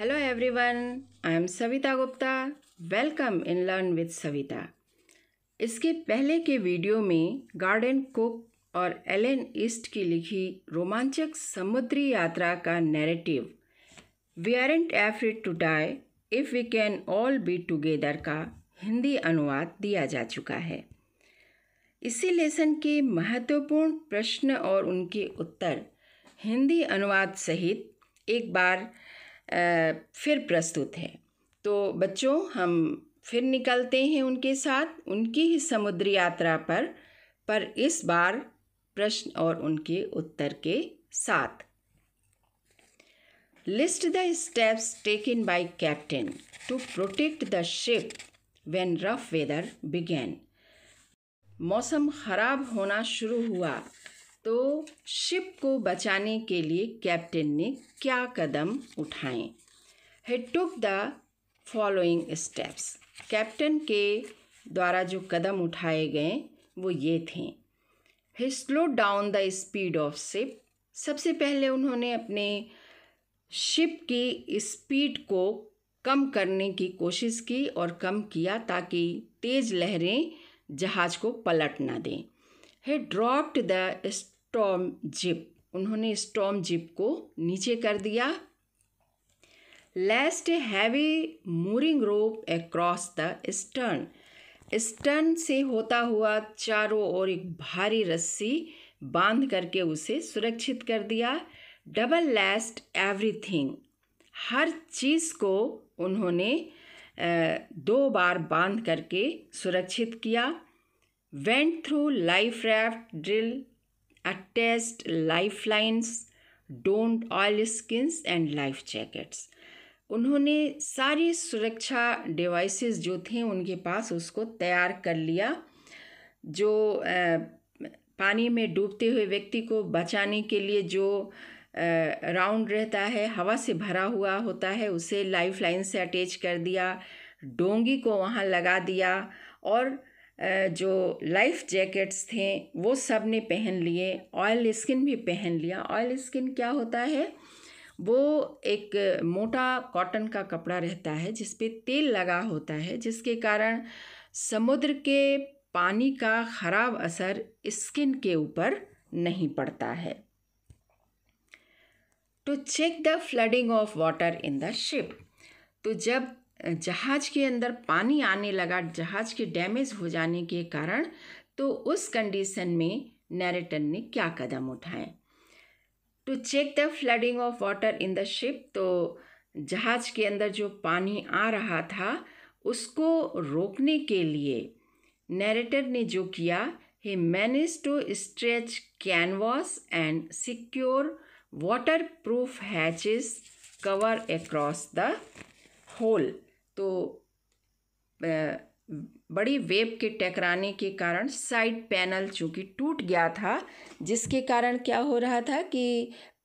Hello everyone I am Savita Gupta welcome in learn with Savita इसके पहले के वीडियो में गार्डन कुक और एलेन ईस्ट की लिखी रोमांचक समुद्री यात्रा का narrative we aren't afraid to die if we can all be together का हिंदी अनुवाद दिया जा चुका है इसी लेसन के महत्वपूर्ण प्रश्न और उनके उत्तर हिंदी अनुवाद सहित एक बार फिर प्रस्तुत है तो बच्चों हम फिर निकलते हैं उनके साथ उनकी ही समुद्री यात्रा पर पर इस बार प्रश्न और उनके उत्तर के साथ list the steps taken by captain to protect the ship when rough weather began मौसम खराब होना शुरू हुआ तो शिप को बचाने के लिए कैप्टन ने क्या कदम उठाए he took the following steps captain के द्वारा जो कदम उठाए गए वो ये थे he slow down the speed of ship सबसे पहले उन्होंने अपने शिप की स्पीड को कम करने की कोशिश की और कम किया ताकि तेज़ लहरें जहाज को पलट ना दें he dropped the storm jib उन्होंने स्टॉम जिप को नीचे कर दिया lashed heavy mooring rope across the stern stern से होता हुआ चारों ओर एक भारी रस्सी बांध करके उसे सुरक्षित कर दिया डबल लेस्ट एवरीथिंग हर चीज़ को उन्होंने दो बार बांध करके सुरक्षित किया went through life raft drill life lines donned oilskins and life jackets उन्होंने सारी सुरक्षा डिवाइसेस जो थे उनके पास उसको तैयार कर लिया जो पानी में डूबते हुए व्यक्ति को बचाने के लिए जो राउंड रहता है हवा से भरा हुआ होता है उसे लाइफ लाइन से अटैच कर दिया डोंगी को वहाँ लगा दिया और जो लाइफ जैकेट्स थे वो सब ने पहन लिए ऑयल स्किन भी पहन लिया ऑयल स्किन क्या होता है वो एक मोटा कॉटन का कपड़ा रहता है जिसपे तेल लगा होता है जिसके कारण समुद्र के पानी का खराब असर स्किन के ऊपर नहीं पड़ता है to check the flooding of water in the ship तो जब जहाज़ के अंदर पानी आने लगा जहाज़ के डैमेज हो जाने के कारण तो उस कंडीशन में नैरेटन ने क्या कदम उठाए to check the flooding of water in the ship तो जहाज़ के अंदर जो पानी आ रहा था उसको रोकने के लिए नरेटर ने जो किया manage to stretch canvas and secure waterproof hatches cover across the hole तो बड़ी वेब के टकराने के कारण साइड पैनल चूँकि टूट गया था जिसके कारण क्या हो रहा था कि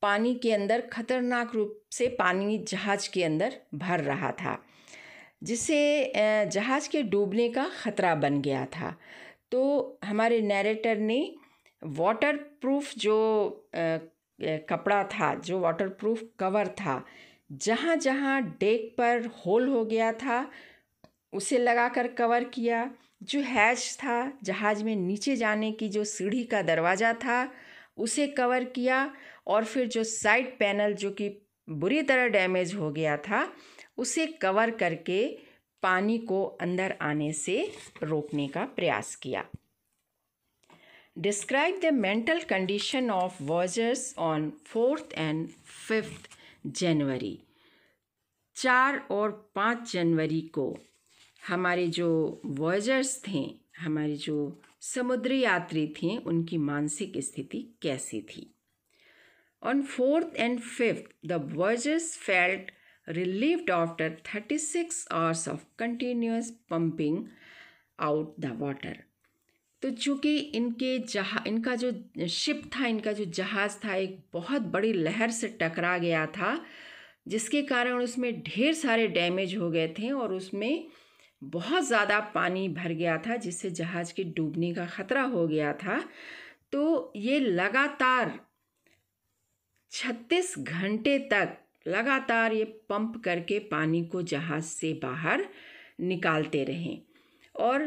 पानी के अंदर खतरनाक रूप से पानी जहाज के अंदर भर रहा था जिससे जहाज के डूबने का खतरा बन गया था तो हमारे नैरेटर ने वाटर प्रूफ जो कपड़ा था जो वाटर प्रूफ कवर था जहाँ जहाँ डेक पर होल हो गया था उसे लगाकर कवर किया जो हैच था जहाज़ में नीचे जाने की जो सीढ़ी का दरवाज़ा था उसे कवर किया और फिर जो साइड पैनल जो कि बुरी तरह डैमेज हो गया था उसे कवर करके पानी को अंदर आने से रोकने का प्रयास किया describe the mental condition of voyagers on fourth and fifth January चार और पाँच जनवरी को हमारे जो वॉयजर्स थे हमारे जो समुद्री यात्री थे उनकी मानसिक स्थिति कैसी थी on fourth and fifth the voyagers felt after thirty six hours of continuous pumping out the water तो चूँकि इनके जहा इनका जो शिप था इनका जो जहाज़ था एक बहुत बड़ी लहर से टकरा गया था जिसके कारण उसमें ढेर सारे डैमेज हो गए थे और उसमें बहुत ज़्यादा पानी भर गया था जिससे जहाज़ के डूबने का ख़तरा हो गया था तो ये लगातार छत्तीस घंटे तक लगातार ये पंप करके पानी को जहाज़ से बाहर निकालते रहें और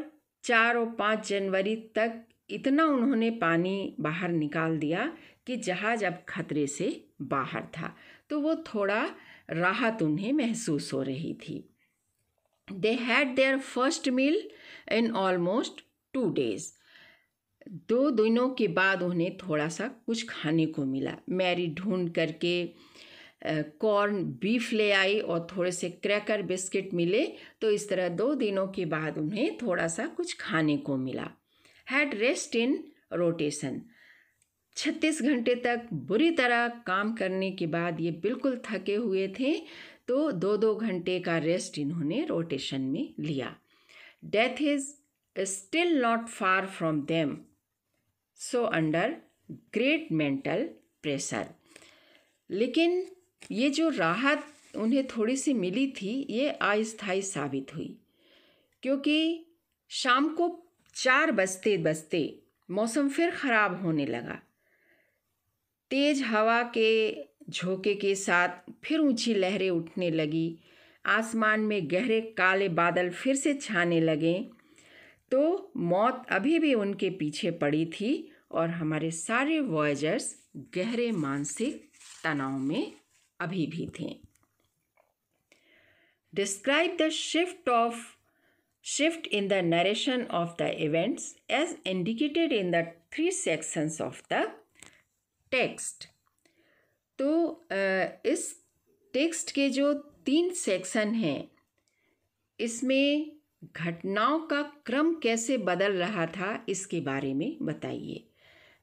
चार और पाँच जनवरी तक इतना उन्होंने पानी बाहर निकाल दिया कि जहाज अब खतरे से बाहर था तो वो थोड़ा राहत उन्हें महसूस हो रही थी they had their first meal in almost two days दो दिनों के बाद उन्हें थोड़ा सा कुछ खाने को मिला मैरी ढूंढ करके कॉर्न बीफ ले आई और थोड़े से क्रैकर बिस्किट मिले तो इस तरह दो दिनों के बाद उन्हें थोड़ा सा कुछ खाने को मिला हैड रेस्ट इन रोटेशन छत्तीस घंटे तक बुरी तरह काम करने के बाद ये बिल्कुल थके हुए थे तो दो दो घंटे का रेस्ट इन्होंने रोटेशन में लिया death is still not far from them so under great mental pressure लेकिन ये जो राहत उन्हें थोड़ी सी मिली थी ये अस्थायी साबित हुई क्योंकि शाम को चार बजते बजते मौसम फिर ख़राब होने लगा तेज हवा के झोंके के साथ फिर ऊंची लहरें उठने लगी आसमान में गहरे काले बादल फिर से छाने लगे तो मौत अभी भी उनके पीछे पड़ी थी और हमारे सारे वॉयजर्स गहरे मानसिक तनाव में अभी भी थे describe the shift of shift in the narration of the events as indicated in the three sections of the text तो इस टेक्स्ट के जो तीन सेक्शन हैं इसमें घटनाओं का क्रम कैसे बदल रहा था इसके बारे में बताइए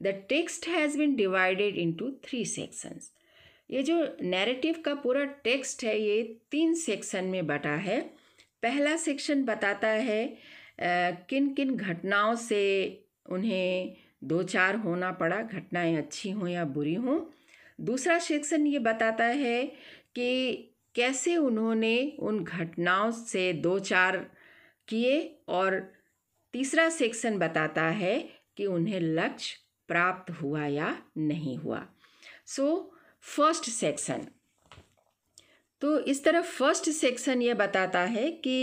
the text has been divided into three sections ये जो नैरेटिव का पूरा टेक्स्ट है ये तीन सेक्शन में बटा है पहला सेक्शन बताता है किन किन घटनाओं से उन्हें दो चार होना पड़ा घटनाएं अच्छी हों या बुरी हों दूसरा सेक्शन ये बताता है कि कैसे उन्होंने उन घटनाओं से दो चार किए और तीसरा सेक्शन बताता है कि उन्हें लक्ष्य प्राप्त हुआ या नहीं हुआ सो so, फर्स्ट सेक्शन तो इस तरह फर्स्ट सेक्शन यह बताता है कि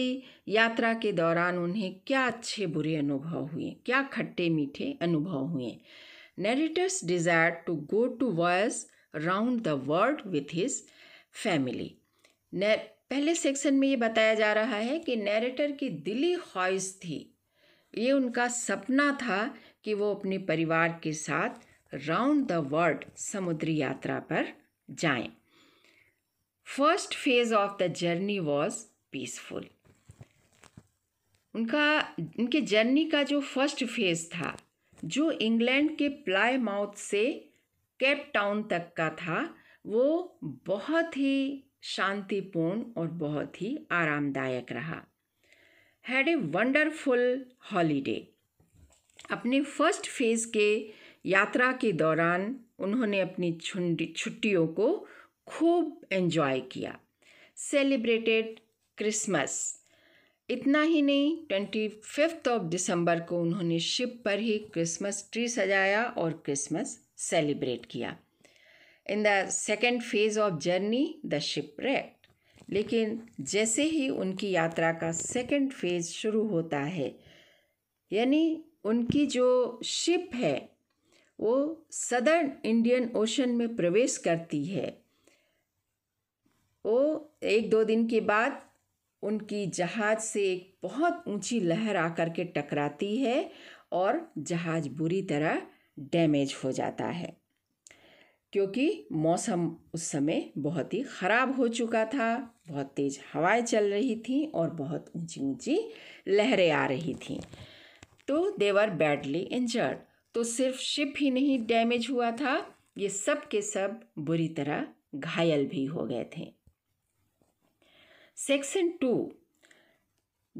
यात्रा के दौरान उन्हें क्या अच्छे बुरे अनुभव हुए क्या खट्टे मीठे अनुभव हुए narrator's desire to go to voyage round the world with his family पहले सेक्शन में ये बताया जा रहा है कि नेरेटर की दिली ख्वाहिश थी ये उनका सपना था कि वो अपने परिवार के साथ राउंड द वर्ल्ड समुद्री यात्रा पर जाएं। First phase of the journey was peaceful उनका उनके जर्नी का जो फर्स्ट फेज था जो इंग्लैंड के प्लाई माउथ से केप टाउन तक का था वो बहुत ही शांतिपूर्ण और बहुत ही आरामदायक रहा हैड ए वंडरफुल हॉलीडे अपने फर्स्ट फेज के यात्रा के दौरान उन्होंने अपनी छुट्टियों को खूब एंजॉय किया सेलिब्रेटेड क्रिसमस इतना ही नहीं ट्वेंटी फिफ्थ ऑफ दिसंबर को उन्होंने शिप पर ही क्रिसमस ट्री सजाया और क्रिसमस सेलिब्रेट किया in the second phase of journey the ship wrecked लेकिन जैसे ही उनकी यात्रा का सेकेंड फेज शुरू होता है यानी उनकी जो शिप है वो सदर्न इंडियन ओशन में प्रवेश करती है वो एक दो दिन के बाद उनकी जहाज से एक बहुत ऊंची लहर आकर के टकराती है और जहाज बुरी तरह डैमेज हो जाता है क्योंकि मौसम उस समय बहुत ही ख़राब हो चुका था बहुत तेज़ हवाएं चल रही थी और बहुत ऊंची ऊंची लहरें आ रही थीं तो देवर बैडली इंजर्ड तो सिर्फ शिप ही नहीं डैमेज हुआ था ये सब के सब बुरी तरह घायल भी हो गए थे सेक्शन टू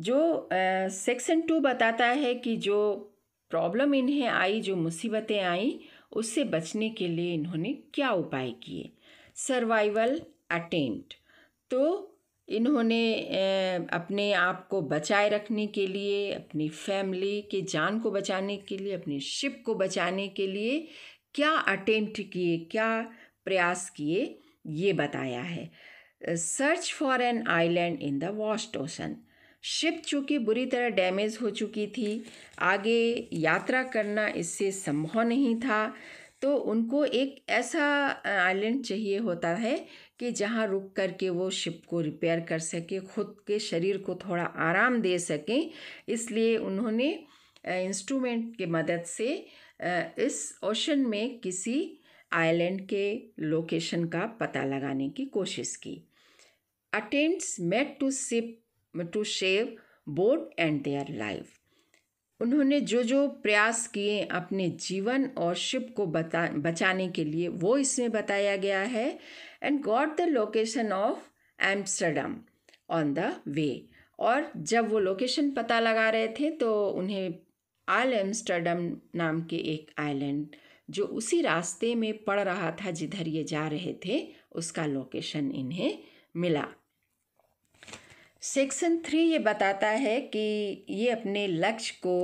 जो सेक्शन टू बताता है कि जो प्रॉब्लम इन्हें आई जो मुसीबतें आई उससे बचने के लिए इन्होंने क्या उपाय किए सर्वाइवल अटेंट तो इन्होंने अपने आप को बचाए रखने के लिए अपनी फैमिली के जान को बचाने के लिए अपनी शिप को बचाने के लिए क्या अटेम्प्ट किए क्या प्रयास किए ये बताया है search for an island in the vast ocean ship चूँकि बुरी तरह डैमेज हो चुकी थी आगे यात्रा करना इससे संभव नहीं था तो उनको एक ऐसा आइलैंड चाहिए होता है कि जहाँ रुक कर के वो शिप को रिपेयर कर सके खुद के शरीर को थोड़ा आराम दे सकें इसलिए उन्होंने इंस्ट्रूमेंट के मदद से इस ओशन में किसी आइलैंड के लोकेशन का पता लगाने की कोशिश की attempts made to ship to save boat and their life उन्होंने जो जो प्रयास किए अपने जीवन और शिप को बता बचाने के लिए वो इसमें बताया गया है and got the location of Amsterdam on the way और जब वो लोकेशन पता लगा रहे थे तो उन्हें आल एम्स्टर्डम नाम के एक आइलैंड जो उसी रास्ते में पड़ रहा था जिधर ये जा रहे थे उसका लोकेशन इन्हें मिला सेक्शन थ्री ये बताता है कि ये अपने लक्ष्य को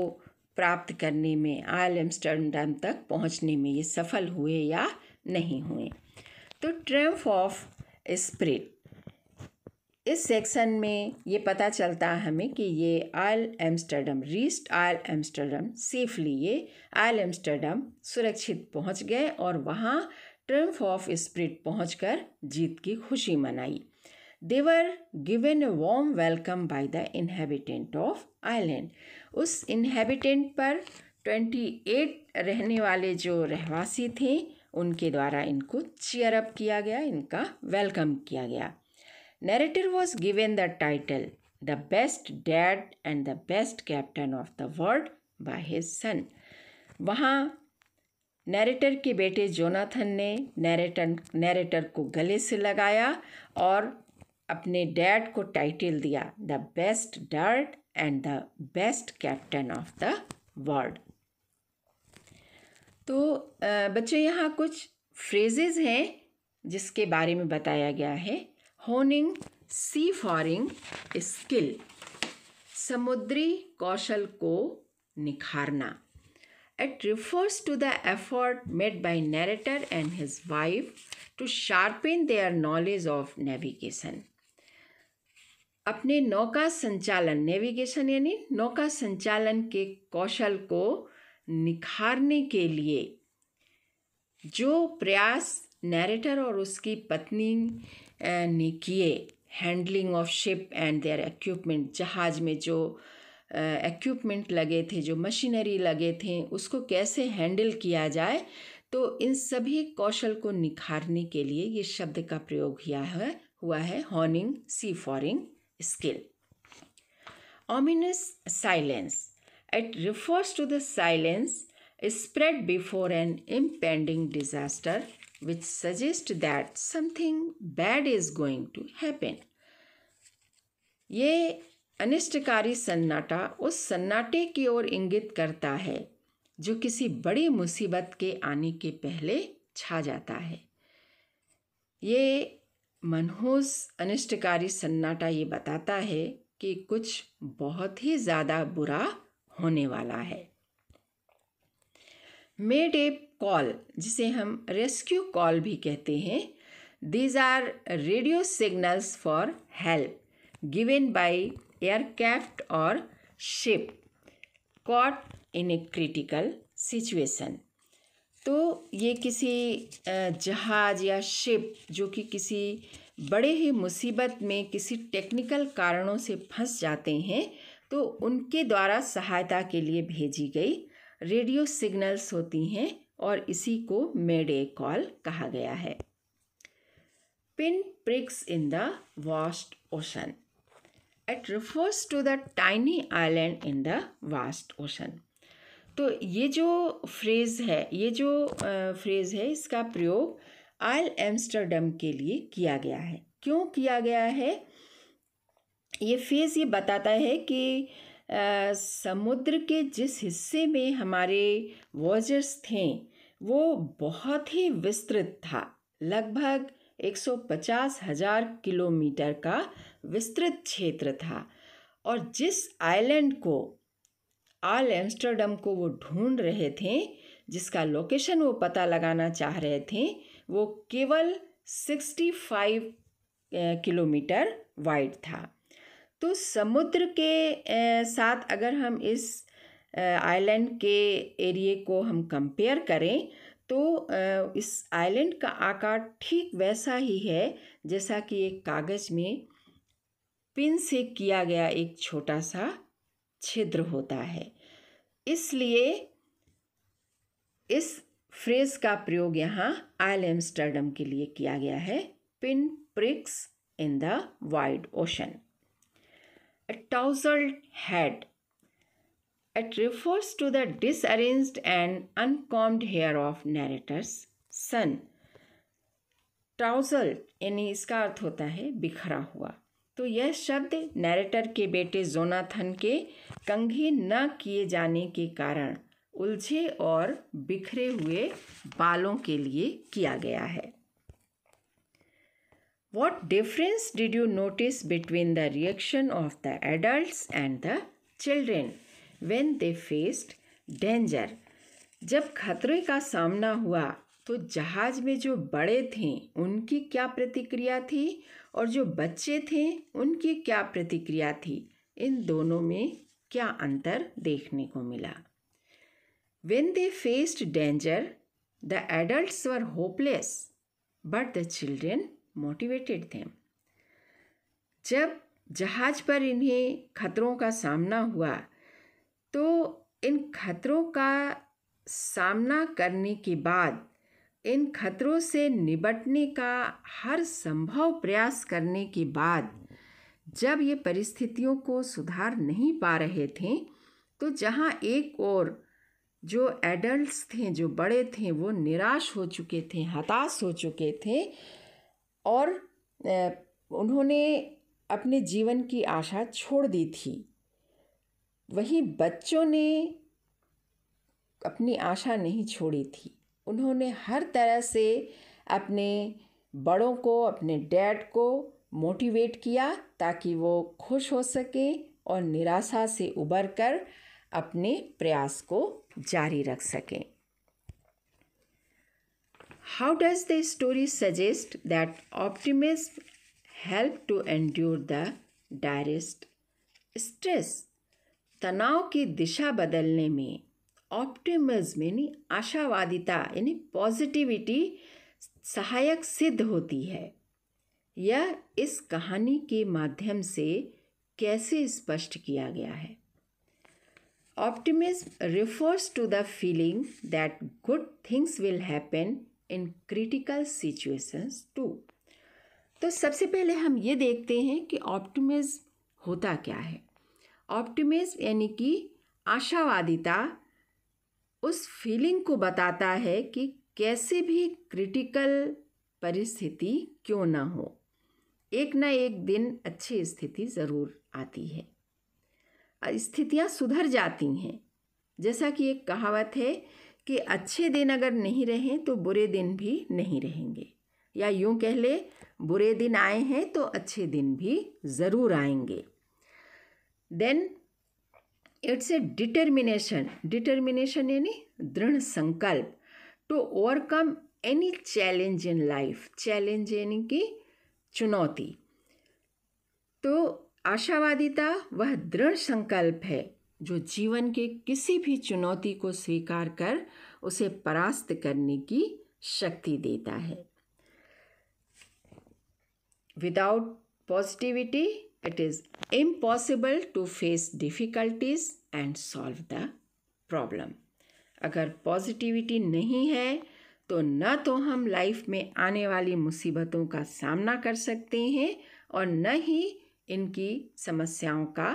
प्राप्त करने में आल एम्स्टर्डम तक पहुंचने में ये सफल हुए या नहीं हुए तो ट्रम्फ ऑफ स्प्रिट इस सेक्शन में ये पता चलता है हमें कि ये isle Amsterdam reached isle Amsterdam safely ये आयल एम्स्टर्डम सुरक्षित पहुंच गए और वहाँ ट्रम्फ ऑफ स्प्रिट पहुँच जीत की खुशी मनाई they were given a warm welcome by the inhabitant of island उस इन्हेबिटेंट पर ट्वेंटी एट रहने वाले जो रहवासी थे उनके द्वारा इनको चेयर अप किया गया इनका वेलकम किया गया narrator was given the title the best dad and the best captain of the world by his son वहाँ नैरेटर के बेटे जोनाथन ने नैरेटर नैरेटर को गले से लगाया और अपने डैड को टाइटल दिया the best dad and the best captain of the world तो बच्चे यहाँ कुछ फ्रेजेज हैं जिसके बारे में बताया गया है होनिंग सी फॉरिंग स्किल समुद्री कौशल को निखारना it refers to the effort made by narrator and his wife to sharpen their knowledge of navigation अपने नौका संचालन नेविगेशन यानी नौका संचालन के कौशल को निखारने के लिए जो प्रयास नैरेटर और उसकी पत्नी ने किए handling of ship and their equipment जहाज़ में जो इक्विपमेंट लगे थे जो मशीनरी लगे थे उसको कैसे हैंडल किया जाए तो इन सभी कौशल को निखारने के लिए ये शब्द का प्रयोग किया है हुआ है honing seafaring skill ominous silence It refers to the silence spread before an impending disaster, which suggests that something bad is going to happen. ये अनिष्टकारी सन्नाटा उस सन्नाटे की ओर इंगित करता है जो किसी बड़ी मुसीबत के आने के पहले छा जाता है ये मनहूस अनिष्टकारी सन्नाटा ये बताता है कि कुछ बहुत ही ज़्यादा बुरा होने वाला है मेड ए कॉल जिसे हम रेस्क्यू कॉल भी कहते हैं these are radio signals for help given by aircraft और ship caught in a critical situation तो ये किसी जहाज या शिप जो कि किसी बड़े ही मुसीबत में किसी टेक्निकल कारणों से फंस जाते हैं तो उनके द्वारा सहायता के लिए भेजी गई रेडियो सिग्नल्स होती हैं और इसी को मेडे कॉल कहा गया है pin pricks in the vast ocean it refers to the tiny island in the vast ocean तो ये जो फ्रेज़ है ये जो फ्रेज़ है इसका प्रयोग आयल एम्स्टरडम के लिए किया गया है क्यों किया गया है ये फेज़ ये बताता है कि आ, समुद्र के जिस हिस्से में हमारे वॉजर्स थे वो बहुत ही विस्तृत था लगभग 150 हजार किलोमीटर का विस्तृत क्षेत्र था और जिस आइलैंड को आल एम्स्टर्डम को वो ढूंढ रहे थे जिसका लोकेशन वो पता लगाना चाह रहे थे वो केवल 65 किलोमीटर वाइड था तो समुद्र के साथ अगर हम इस आइलैंड के एरिए को हम कंपेयर करें तो इस आइलैंड का आकार ठीक वैसा ही है जैसा कि एक कागज़ में पिन से किया गया एक छोटा सा छिद्र होता है इसलिए इस फ्रेज का प्रयोग यहाँ आयल एम्स्टर्डम के लिए किया गया है pin pricks in the wide ocean a tousled head. It refers to the disarranged and uncombed hair of narrator's son. Tousled यानी इसका अर्थ होता है बिखरा हुआ तो यह शब्द नैरेटर के बेटे जोनाथन के कंघे न किए जाने के कारण उलझे और बिखरे हुए बालों के लिए किया गया है What difference did you notice between the reaction of the adults and the children when they faced danger? जब खतरे का सामना हुआ तो जहाज में जो बड़े थे उनकी क्या प्रतिक्रिया थी और जो बच्चे थे उनकी क्या प्रतिक्रिया थी इन दोनों में क्या अंतर देखने को मिला when they faced danger the adult were hopeless but the children motivated थे जब जहाज पर इन्हें खतरों का सामना हुआ तो इन खतरों का सामना करने के बाद इन खतरों से निपटने का हर संभव प्रयास करने के बाद जब ये परिस्थितियों को सुधार नहीं पा रहे थे तो जहाँ एक और जो एडल्ट्स थे जो बड़े थे वो निराश हो चुके थे हताश हो चुके थे और उन्होंने अपने जीवन की आशा छोड़ दी थी वहीं बच्चों ने अपनी आशा नहीं छोड़ी थी उन्होंने हर तरह से अपने बड़ों को अपने डैड को मोटिवेट किया ताकि वो खुश हो सके और निराशा से उबर कर अपने प्रयास को जारी रख सकें How does the story suggest that optimism help to endure the direst stress? तनाव की दिशा बदलने में ऑप्टिमिज्म यानी आशावादिता यानी पॉजिटिविटी सहायक सिद्ध होती है यह इस कहानी के माध्यम से कैसे स्पष्ट किया गया है optimism refers to the feeling that good things will happen in critical situations to तो सबसे पहले हम ये देखते हैं कि ऑप्टिमिज होता क्या है ऑप्टिमिज यानी कि आशावादिता उस फीलिंग को बताता है कि कैसे भी क्रिटिकल परिस्थिति क्यों ना हो एक ना एक दिन अच्छी स्थिति ज़रूर आती है स्थितियाँ सुधर जाती हैं जैसा कि एक कहावत है कि अच्छे दिन अगर नहीं रहें तो बुरे दिन भी नहीं रहेंगे या यूँ कह ले बुरे दिन आए हैं तो अच्छे दिन भी ज़रूर आएंगे then it's a determination determination यानी दृढ़ संकल्प to overcome any challenge in life challenge यानी कि चुनौती तो आशावादिता वह दृढ़ संकल्प है जो जीवन के किसी भी चुनौती को स्वीकार कर उसे परास्त करने की शक्ति देता है without positivity it is impossible to face difficulties and solve the problem अगर पॉजिटिविटी नहीं है तो न तो हम लाइफ में आने वाली मुसीबतों का सामना कर सकते हैं और न ही इनकी समस्याओं का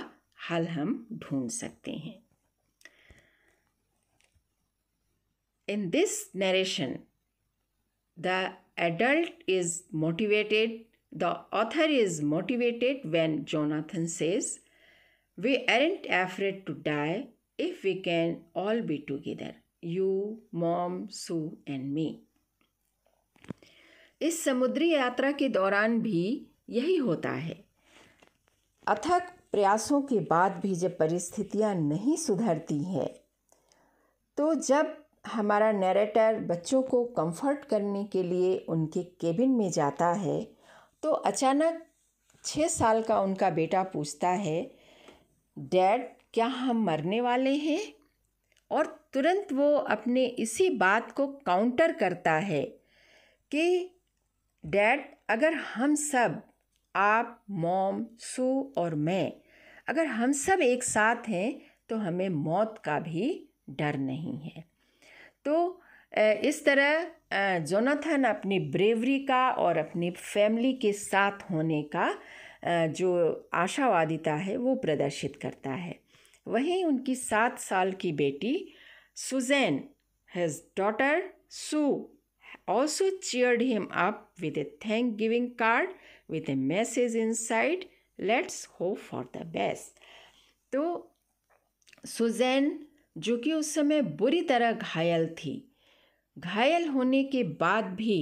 हल हम ढूंढ सकते हैं in this narration the adult is motivated the author is motivated when Jonathan says we aren't afraid to die if we can all be together you mom Sue and me इस समुद्री यात्रा के दौरान भी यही होता है अथक प्रयासों के बाद भी जब परिस्थितियाँ नहीं सुधरती हैं तो जब हमारा नैरेटर बच्चों को कंफर्ट करने के लिए उनके केबिन में जाता है तो अचानक छः साल का उनका बेटा पूछता है डैड क्या हम मरने वाले हैं और तुरंत वो अपने इसी बात को काउंटर करता है कि डैड अगर हम सब आप मॉम सू और मैं अगर हम सब एक साथ हैं तो हमें मौत का भी डर नहीं है तो इस तरह जोनाथन अपनी ब्रेवरी का और अपनी फैमिली के साथ होने का जो आशावादिता है वो प्रदर्शित करता है वहीं उनकी सात साल की बेटी Suzanne has daughter Sue also cheered him up with a thanksgiving card a message inside let's hope for the best तो सुजैन जो कि उस समय बुरी तरह घायल थी घायल होने के बाद भी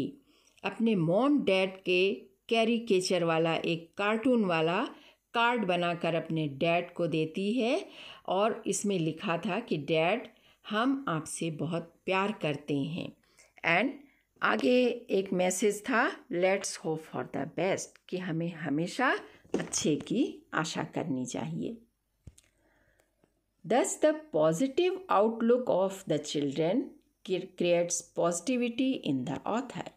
अपने मॉम डैड के कैरिकेचर वाला एक कार्टून वाला कार्ड बनाकर अपने डैड को देती है और इसमें लिखा था कि डैड हम आपसे बहुत प्यार करते हैं एंड आगे एक मैसेज था let's hope for the best कि हमें हमेशा अच्छे की आशा करनी चाहिए thus the positive outlook of the children creates positivity in the author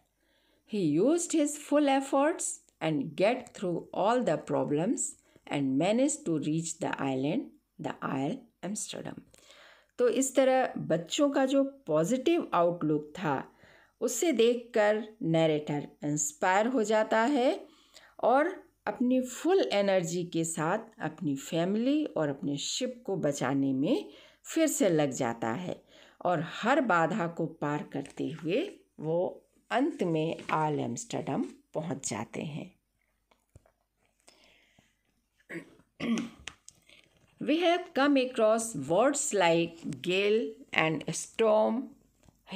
he use his full efforts and get through all the problems and manage to reach the island the isle Amsterdam तो इस तरह बच्चों का जो positive outlook था उसे देखकर narrator inspire हो जाता है और अपनी फुल एनर्जी के साथ अपनी फैमिली और अपने शिप को बचाने में फिर से लग जाता है और हर बाधा को पार करते हुए वो अंत में आल एम्स्टर्डम पहुंच जाते हैं we have come across words like gale and storm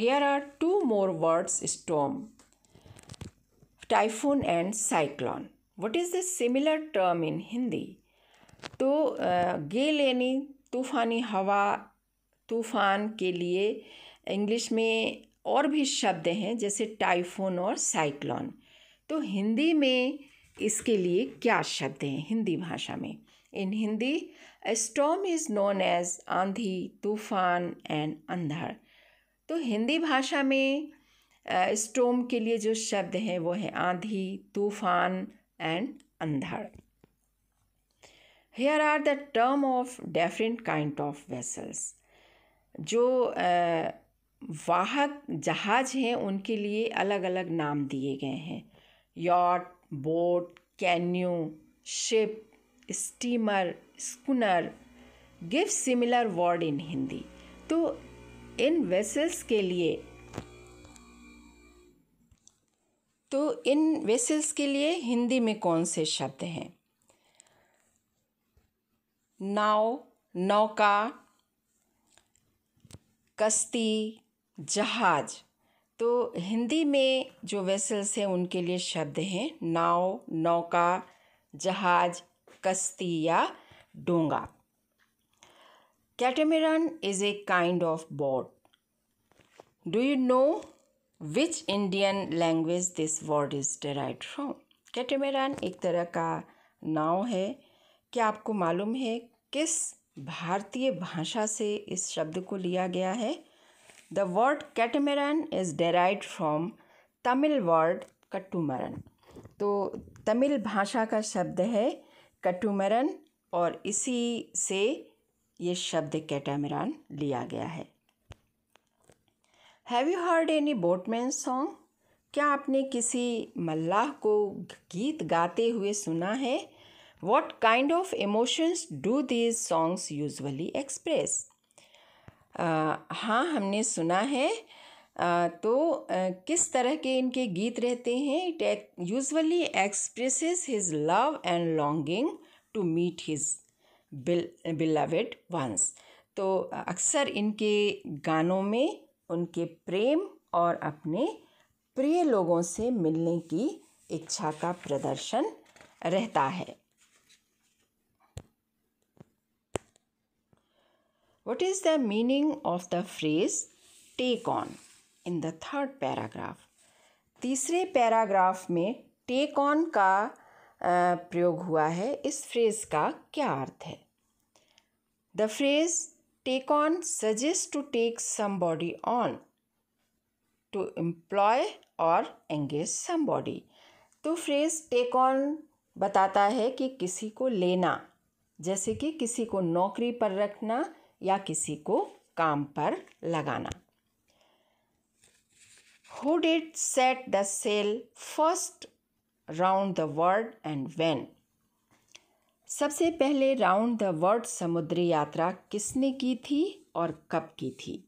here are two more words storm typhoon and cyclone what is the similar term in hindi तो गेल यानी तूफ़ानी हवा तूफ़ान के लिए इंग्लिश में और भी शब्द हैं जैसे टाइफून और साइक्लॉन तो हिंदी में इसके लिए क्या शब्द हैं हिंदी भाषा में in Hindi storm is known as आंधी तूफ़ान एंड अंधड़ तो हिंदी भाषा में स्टोम के लिए जो शब्द हैं वो है आंधी तूफान एंड अंधड़ here are the term of different kind of vessels जो वाहक जहाज हैं उनके लिए अलग अलग नाम दिए गए हैं yacht boat canoe ship steamer schooner give similar word in Hindi तो इन वेसल्स के लिए तो इन वेसल्स के लिए हिंदी में कौन से शब्द हैं नाव नौका कश्ती जहाज तो हिंदी में जो वेसल्स हैं उनके लिए शब्द हैं नाव नौका जहाज कश्ती या डोंगा Catamaran is a kind of boat. Do you know which Indian language this word is derived from? Catamaran एक तरह का नाव है क्या आपको मालूम है किस भारतीय भाषा से इस शब्द को लिया गया है the word catamaran is derived from Tamil word kattumaram तो तमिल भाषा का शब्द है कट्टूमरन और इसी से ये शब्द कैटामरान लिया गया है have you heard any boatman song क्या आपने किसी मल्लाह को गीत गाते हुए सुना है what kind of emotions do these songs usually express हाँ हमने सुना है uh, तो uh, किस तरह के इनके गीत रहते हैं it usually express his love and longing to meet his beloved once तो अक्सर इनके गानों में उनके प्रेम और अपने प्रिय लोगों से मिलने की इच्छा का प्रदर्शन रहता है what is the meaning of the phrase take on in third paragraph तीसरे पैराग्राफ में टेक ऑन का प्रयोग हुआ है इस फ्रेज़ का क्या अर्थ है the phrase take on suggest to take somebody on to employ और एंगेज सम बॉडी तो फ्रेज़ टेक ऑन बताता है कि किसी को लेना जैसे कि किसी को नौकरी पर रखना या किसी को काम पर लगाना who did set the sail first round the world and when सबसे पहले राउंड द वर्ल्ड समुद्री यात्रा किसने की थी और कब की थी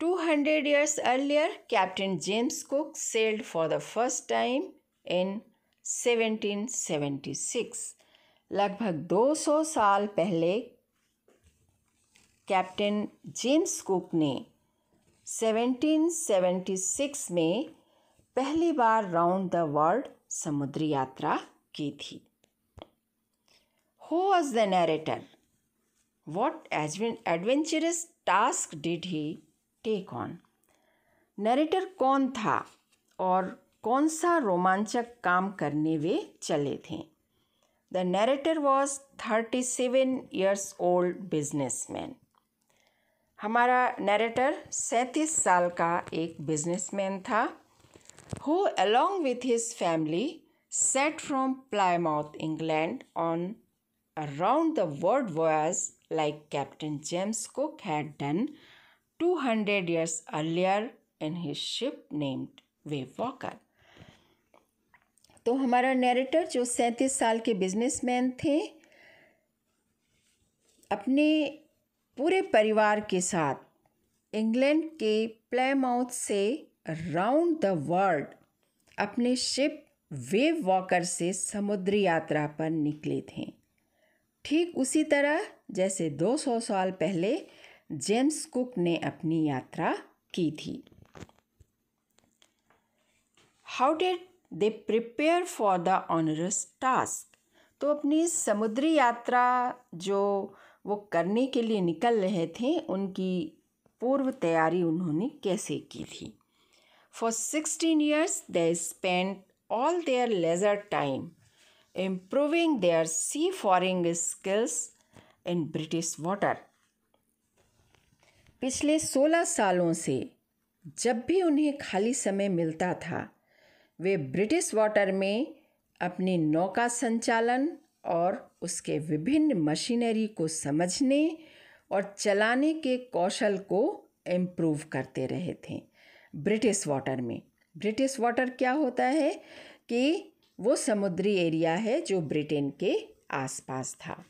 two hundred years earlier captain James Cook sailed for the first time in six लगभग दो सौ साल पहले कैप्टन जेम्स कुक ने सेवेंटी सिक्स में पहली बार राउंड द वर्ल्ड समुद्री यात्रा की थी who was the narrator what adventurous task did he take on narrator कौन था और कौन सा रोमांचक काम करने वे चले थे the narrator was thirty seven years old businessman हमारा नरेटर सैंतीस साल का एक बिजनेसमैन था who, along with his family, set from Plymouth, England, on a round the world voyage like Captain James Cook had done 200 years earlier in his ship named wave walker तो हमारा narrator जो सैंतीस साल के businessman थे अपने पूरे परिवार के साथ इंग्लैंड के प्लेमाउथ से राउंड द वर्ल्ड अपने शिप वेव वॉकर से समुद्री यात्रा पर निकले थे ठीक उसी तरह जैसे 200 साल पहले जेम्स कुक ने अपनी यात्रा की थी how did they prepare for the onerous task तो अपनी समुद्री यात्रा जो वो करने के लिए निकल रहे थे उनकी पूर्व तैयारी उन्होंने कैसे की थी For 16 years, they spent all their leisure time improving their seafaring skills in British water पिछले 16 सालों से जब भी उन्हें खाली समय मिलता था वे ब्रिटिश वाटर में अपनी नौका संचालन और उसके विभिन्न मशीनरी को समझने और चलाने के कौशल को इम्प्रूव करते रहे थे ब्रिटिश वाटर में ब्रिटिश वाटर क्या होता है कि वो समुद्री एरिया है जो ब्रिटेन के आसपास था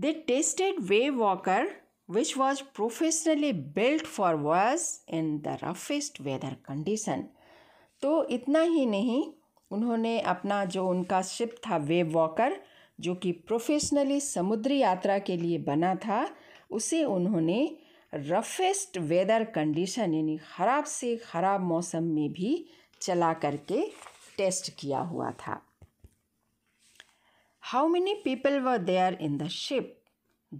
the tested Wave Walker which was professionally built for worse in the roughest weather condition तो इतना ही नहीं उन्होंने अपना जो उनका शिप था वेव वॉकर जो कि प्रोफेशनली समुद्री यात्रा के लिए बना था उसे उन्होंने रफेस्ट वेदर कंडीशन यानी ख़राब से ख़राब मौसम में भी चला करके टेस्ट किया हुआ था how many people were there in the ship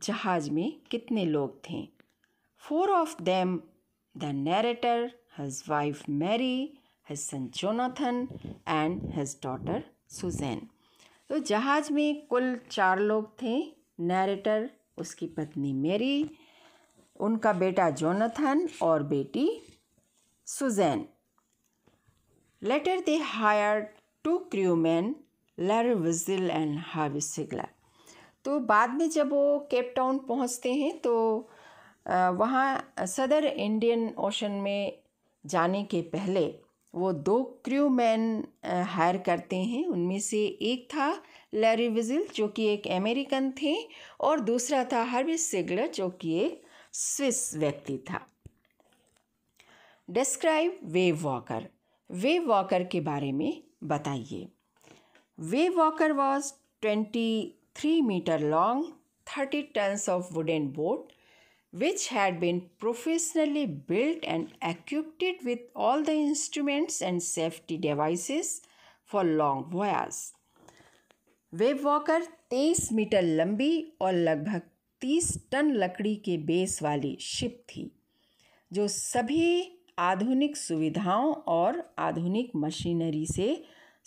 जहाज में कितने लोग थे four of them the narrator his wife Mary his son Jonathan and his daughter Suzanne तो जहाज़ में कुल चार लोग थे नरेटर उसकी पत्नी मेरी उनका बेटा जोनाथन और बेटी Suzanne later they hired two crewmen Larry Vigil and हावी सिगलर तो बाद में जब वो केप टाउन पहुँचते हैं तो वहाँ सदर इंडियन ओशन में जाने के पहले वो दो क्रू मैन हायर करते हैं उनमें से एक था लैरी विजिल जो कि एक अमेरिकन थे और दूसरा था हर्बिस सिगलर जो कि एक स्विस व्यक्ति था describe Wave Walker Wave Walker के बारे में बताइए Wave Walker was twenty three metre long thirty tons of wood wooden boat which had been professionally built and equipped with all the instruments and safety devices for long voyages Wave Walker तेईस metre लंबी और लगभग तीस ton लकड़ी के base वाली ship थी जो सभी आधुनिक सुविधाओं और आधुनिक मशीनरी से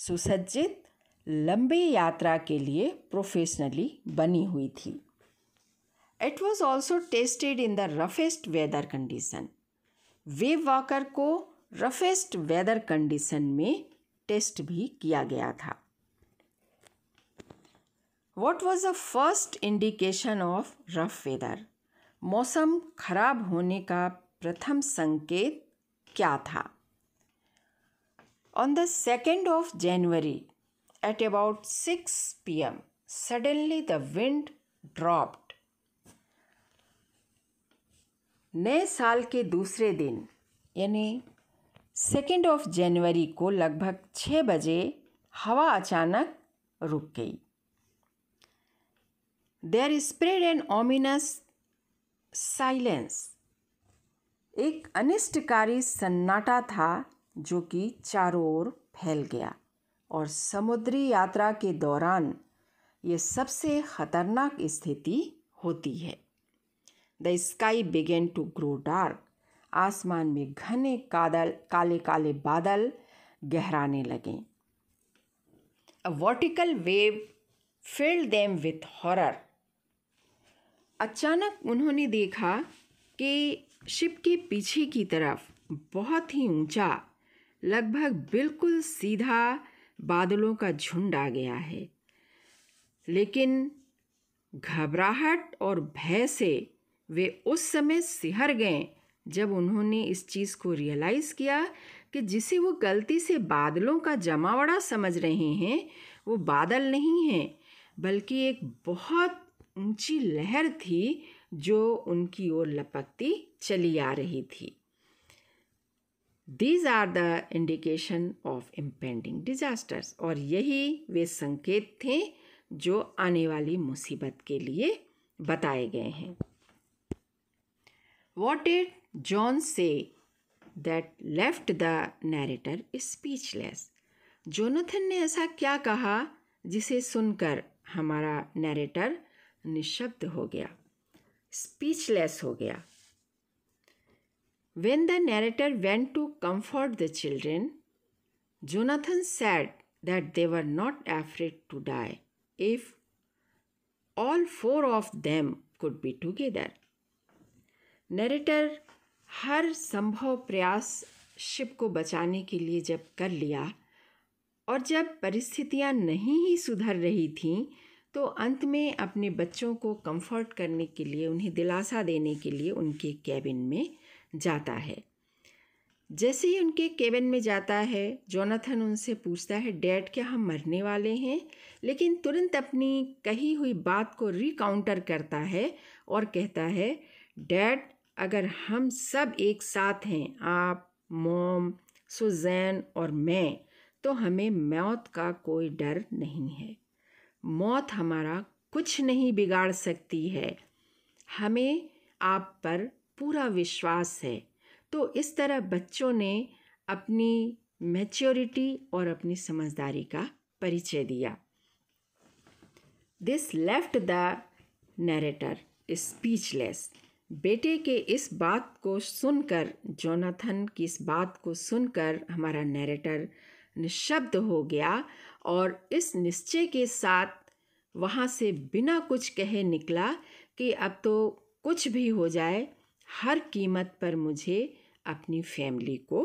सुसज्जित लंबी यात्रा के लिए प्रोफेशनली बनी हुई थी it was also tested in the roughest weather condition Wave Walker को रफेस्ट वेदर कंडीशन में टेस्ट भी किया गया था what was the first indication of rough weather मौसम खराब होने का प्रथम संकेत क्या था on the second of January at about six P M suddenly the wind dropped नए साल के दूसरे दिन यानी सेकेंड ऑफ जनवरी को लगभग छः बजे हवा अचानक रुक गई there spread an ominous silence एक अनिष्टकारी सन्नाटा था जो कि चारों ओर फैल गया और समुद्री यात्रा के दौरान ये सबसे खतरनाक स्थिति होती है the sky began to grow dark आसमान में घने कादल काले काले बादल गहराने लगे a vertical wave filled them with horror अचानक उन्होंने देखा कि शिप के पीछे की तरफ बहुत ही ऊंचा लगभग बिल्कुल सीधा बादलों का झुंड आ गया है लेकिन घबराहट और भय से वे उस समय सिहर गए जब उन्होंने इस चीज़ को रियलाइज़ किया कि जिसे वो गलती से बादलों का जमावड़ा समझ रहे हैं वो बादल नहीं हैं बल्कि एक बहुत ऊंची लहर थी जो उनकी ओर लपकती चली आ रही थी these are the indication of impending disasters और यही वे संकेत थे जो आने वाली मुसीबत के लिए बताए गए हैं what did John say that left the narrator speechless Jonathan ने ऐसा क्या कहा जिसे सुनकर हमारा नैरेटर निशब्द हो गया स्पीचलेस हो गया when the narrator went to comfort the children Jonathan said that they were not afraid to die if all four of them could be together narrator हर संभव प्रयास शिप को बचाने के लिए जब कर लिया और जब परिस्थितियाँ नहीं ही सुधर रही थीं तो अंत में अपने बच्चों को कंफर्ट करने के लिए उन्हें दिलासा देने के लिए उनके कैबिन में जाता है जैसे ही उनके केबिन में जाता है जोनाथन उनसे पूछता है डैड क्या हम मरने वाले हैं लेकिन तुरंत अपनी कही हुई बात को रिकाउंटर करता है और कहता है डैड अगर हम सब एक साथ हैं आप मोम सुजैन और मैं तो हमें मौत का कोई डर नहीं है मौत हमारा कुछ नहीं बिगाड़ सकती है हमें आप पर पूरा विश्वास है तो इस तरह बच्चों ने अपनी मैच्योरिटी और अपनी समझदारी का परिचय दिया this left the narrator speechless बेटे के इस बात को सुनकर जोनाथन की इस बात को सुनकर हमारा नरेटर निशब्द हो गया और इस निश्चय के साथ वहाँ से बिना कुछ कहे निकला कि अब तो कुछ भी हो जाए हर कीमत पर मुझे अपनी फैमिली को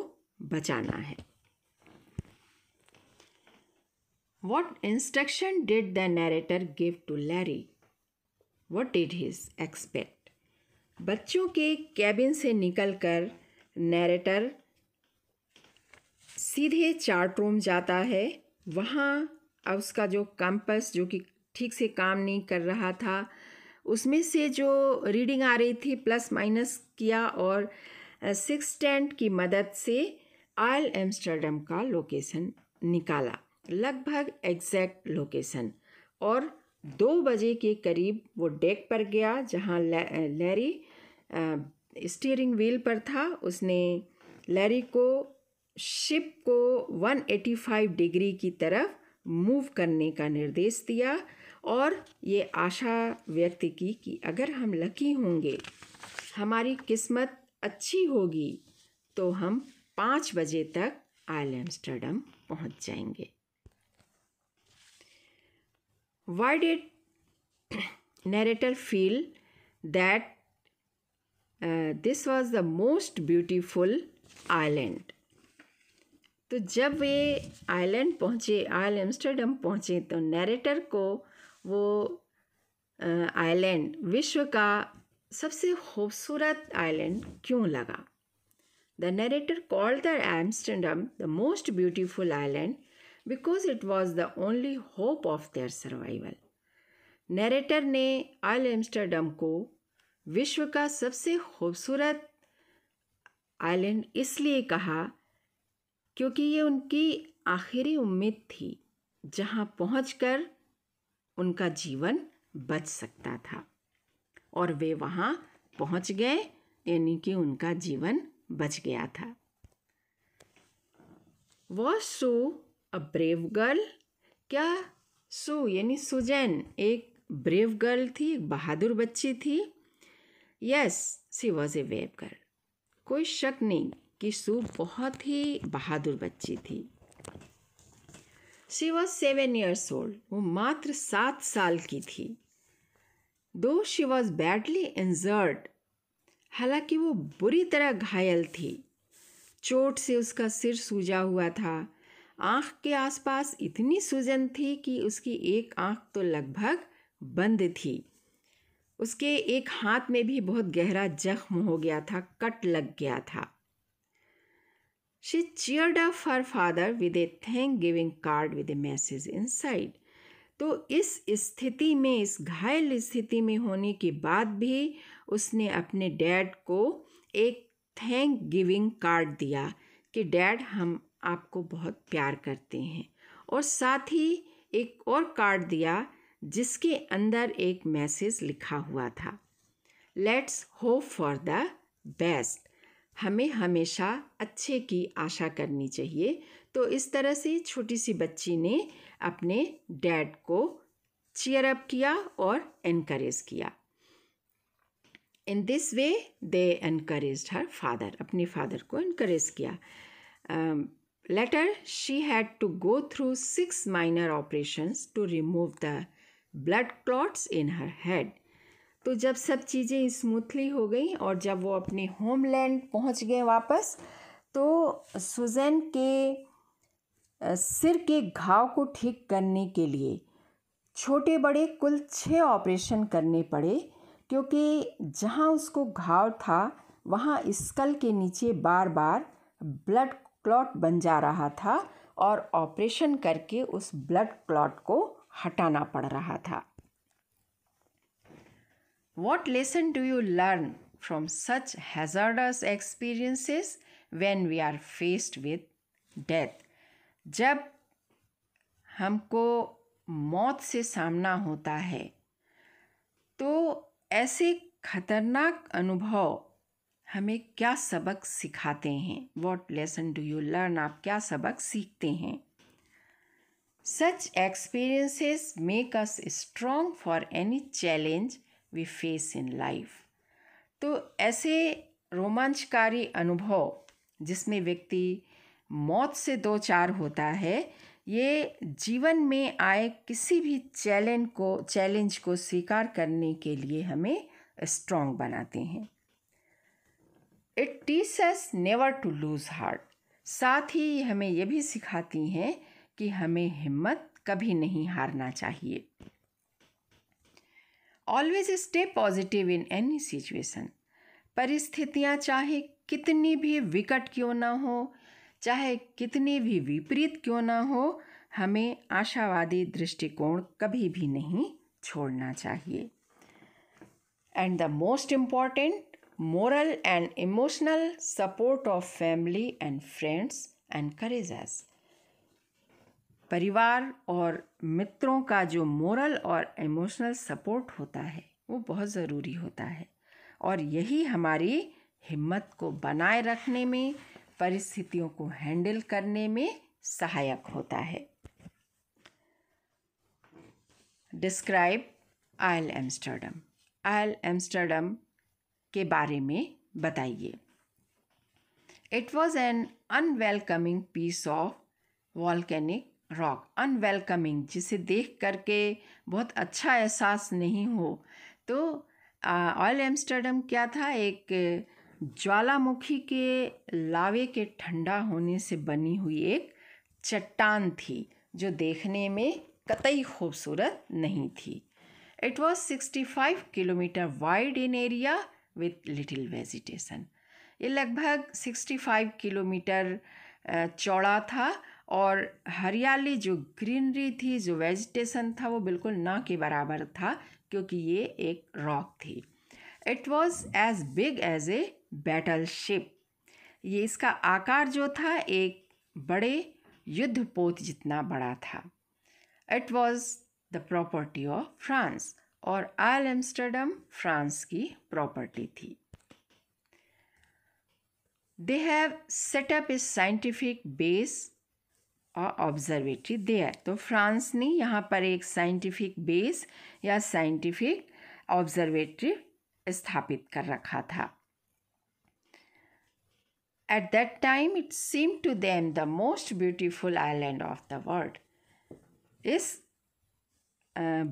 बचाना है what instruction did the narrator give to Larry what did his expect बच्चों के कैबिन से निकल कर नरेटर सीधे चार्ट रूम जाता है वहाँ उसका जो कंपस जो कि ठीक से काम नहीं कर रहा था उसमें से जो रीडिंग आ रही थी प्लस माइनस किया और सिक्स टेंट की मदद से आयल एम्स्टर्डम का लोकेशन निकाला लगभग एग्जैक्ट लोकेशन और दो बजे के करीब वो डेक पर गया जहाँ लैरी स्टीयरिंग व्हील पर था उसने लैरी को शिप को 185 डिग्री की तरफ मूव करने का निर्देश दिया और ये आशा व्यक्त की कि अगर हम लकी होंगे हमारी किस्मत अच्छी होगी तो हम पाँच बजे तक आयल एम्स्टर्डम पहुँच जाएंगे why did narrator feel that this was the most beautiful island तो जब वे आइलैंड पहुँचे आयल एम्स्टर्डम पहुँचे तो नरेटर को वो आइलैंड विश्व का सबसे खूबसूरत आइलैंड क्यों लगा the narrator call the Amsterdam the most beautiful island because it was the only hope of their survival narrator ने आयल एम्स्टर्डम को विश्व का सबसे खूबसूरत आइलैंड इसलिए कहा क्योंकि ये उनकी आखिरी उम्मीद थी जहाँ पहुँच उनका जीवन बच सकता था और वे वहाँ पहुँच गए यानी कि उनका जीवन बच गया था वो सो अ ब्रेव गर्ल क्या सो यानी सुजैन एक ब्रेव गर्ल थी एक बहादुर बच्ची थी yes she was a brave girl कोई शक नहीं कि सू बहुत ही बहादुर बच्ची थी she was seven years old वो मात्र सात साल की थी दो शी वॉज बैडली इंजर्ड हालांकि वो बुरी तरह घायल थी चोट से उसका सिर सूजा हुआ था आँख के आसपास इतनी सूजन थी कि उसकी एक आँख तो लगभग बंद थी उसके एक हाथ में भी बहुत गहरा जख्म हो गया था कट लग गया था She cheered up her father with a thank giving card with a message inside. तो इस स्थिति में इस घायल स्थिति में होने के बाद भी उसने अपने डैड को एक थैंक गिविंग कार्ड दिया कि डैड हम आपको बहुत प्यार करते हैं और साथ ही एक और कार्ड दिया जिसके अंदर एक मैसेज लिखा हुआ था let's hope for the best हमें हमेशा अच्छे की आशा करनी चाहिए तो इस तरह से छोटी सी बच्ची ने अपने डैड को चीयर अप किया और इनक्रेज किया in this way they encourage her father अपने फादर को इनक्रेज किया later she had to go through six minor operations to remove the blood clots in her head तो जब सब चीज़ें स्मूथली हो गई और जब वो अपने होमलैंड पहुंच गए वापस तो सुजैन के सिर के घाव को ठीक करने के लिए छोटे बड़े कुल छः ऑपरेशन करने पड़े क्योंकि जहाँ उसको घाव था वहाँ स्कल के नीचे बार बार ब्लड क्लॉट बन जा रहा था और ऑपरेशन करके उस ब्लड क्लॉट को हटाना पड़ रहा था What lesson do you learn from such hazardous experiences when we are faced with death? जब हमको मौत से सामना होता है तो ऐसे खतरनाक अनुभव हमें क्या सबक सिखाते हैं what lesson do you learn आप क्या सबक सीखते हैं such experiences make us strong for any challenge we face in life तो ऐसे रोमांचकारी अनुभव जिसमें व्यक्ति मौत से दो चार होता है ये जीवन में आए किसी भी चैलेंज को चैलेंज को स्वीकार करने के लिए हमें स्ट्रॉन्ग बनाते हैं it's never to lose heart साथ ही हमें यह भी सिखाती हैं कि हमें हिम्मत कभी नहीं हारना चाहिए always stay positive in any situation परिस्थितियाँ चाहे कितनी भी विकट क्यों ना हो चाहे कितनी भी विपरीत क्यों ना हो हमें आशावादी दृष्टिकोण कभी भी नहीं छोड़ना चाहिए and the most important moral and emotional support of family and friends and courageous परिवार और मित्रों का जो मोरल और इमोशनल सपोर्ट होता है वो बहुत ज़रूरी होता है और यही हमारी हिम्मत को बनाए रखने में परिस्थितियों को हैंडल करने में सहायक होता है describe isle Amsterdam isle Amsterdam के बारे में बताइए it was an unwelcoming piece of volcanic rock unwelcoming जिसे देख करके बहुत अच्छा एहसास नहीं हो तो ऑयल एम्स्टर्डम क्या था एक ज्वालामुखी के लावे के ठंडा होने से बनी हुई एक चट्टान थी जो देखने में कतई खूबसूरत नहीं थी it was sixty five kilometre wide in area with little vegetation ये लगभग सिक्सटी फाइव किलोमीटर चौड़ा था और हरियाली जो ग्रीनरी थी जो वेजिटेशन था वो बिल्कुल ना के बराबर था क्योंकि ये एक रॉक थी it was as big as a battleship ये इसका आकार जो था एक बड़े युद्धपोत जितना बड़ा था it was the property of France और आयल एम्स्टर्डम फ्रांस की प्रॉपर्टी थी they have set up a scientific base observatory there तो फ्रांस ने यहाँ पर एक साइंटिफिक बेस या साइंटिफिक ऑब्जर्वेटरी स्थापित कर रखा था at that time it seem to them the most beautiful island of the world इस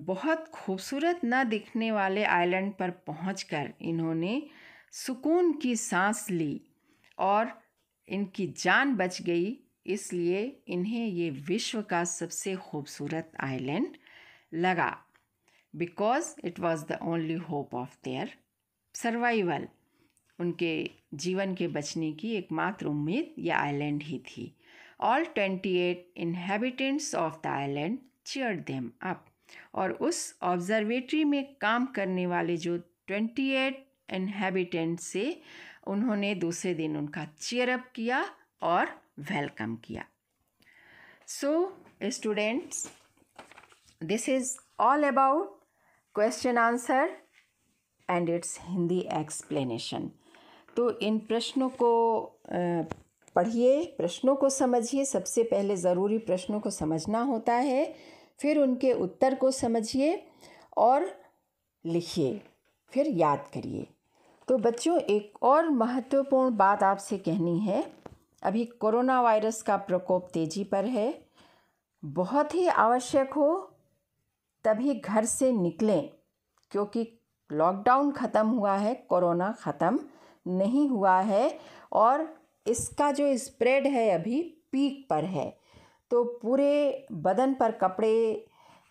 बहुत खूबसूरत न दिखने वाले आइलैंड पर कर इन्होंने सुकून की सांस ली और इनकी जान बच गई इसलिए इन्हें ये विश्व का सबसे खूबसूरत आइलैंड लगा because it was the only hope of their survival उनके जीवन के बचने की एकमात्र उम्मीद यह आइलैंड ही थी all twenty eight inhabitants of the island cheer them up और उस ऑब्जर्वेटरी में काम करने वाले जो ट्वेंटी एट इन्हेबिटेंट्स से उन्होंने दूसरे दिन उनका चेयरअप किया और वेलकम किया so students this is all about question answer and it's Hindi explanation तो इन प्रश्नों को पढ़िए प्रश्नों को समझिए सबसे पहले ज़रूरी प्रश्नों को समझना होता है फिर उनके उत्तर को समझिए और लिखिए फिर याद करिए तो बच्चों एक और महत्वपूर्ण बात आपसे कहनी है अभी कोरोना वायरस का प्रकोप तेज़ी पर है बहुत ही आवश्यक हो तभी घर से निकलें क्योंकि लॉकडाउन ख़त्म हुआ है कोरोना ख़त्म नहीं हुआ है और इसका जो स्प्रेड है अभी पीक पर है तो पूरे बदन पर कपड़े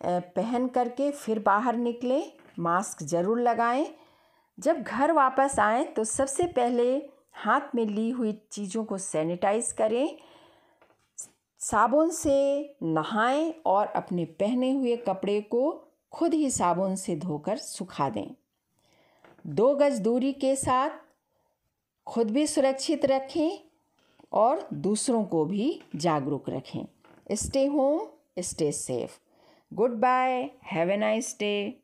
पहन करके फिर बाहर निकलें मास्क ज़रूर लगाएं जब घर वापस आएं तो सबसे पहले हाथ में ली हुई चीज़ों को सैनिटाइज करें साबुन से नहाएं और अपने पहने हुए कपड़े को खुद ही साबुन से धोकर सुखा दें दो गज दूरी के साथ खुद भी सुरक्षित रखें और दूसरों को भी जागरूक रखें stay home stay safe goodbye have a nice day